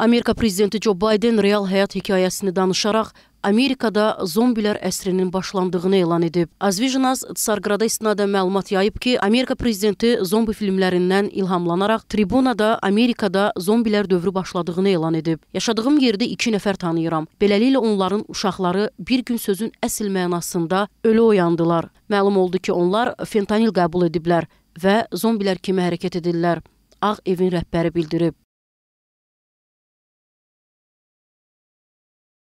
Amerika prezidenti Joe Biden real həyat hekayəsini danışaraq Amerikada zombilər əsrinin başlandığını elan edib. Azvijnas Tsarqrada istinadən məlumat yayıb ki, Amerika prezidenti zombi filmlərindən ilhamlanaraq tribunada Amerikada zombilər dövrü başladığını elan edib. Yaşadığım yerdə 2 nəfər tanıyıram. Beləliklə onların uşaqları bir gün sözün əsl mənasında ölü oyandılar. Məlum oldu ki, onlar fentanil qəbul ediblər və zombilər kimi hərəkət edirlər. Ağ evin rəhbəri bildirib.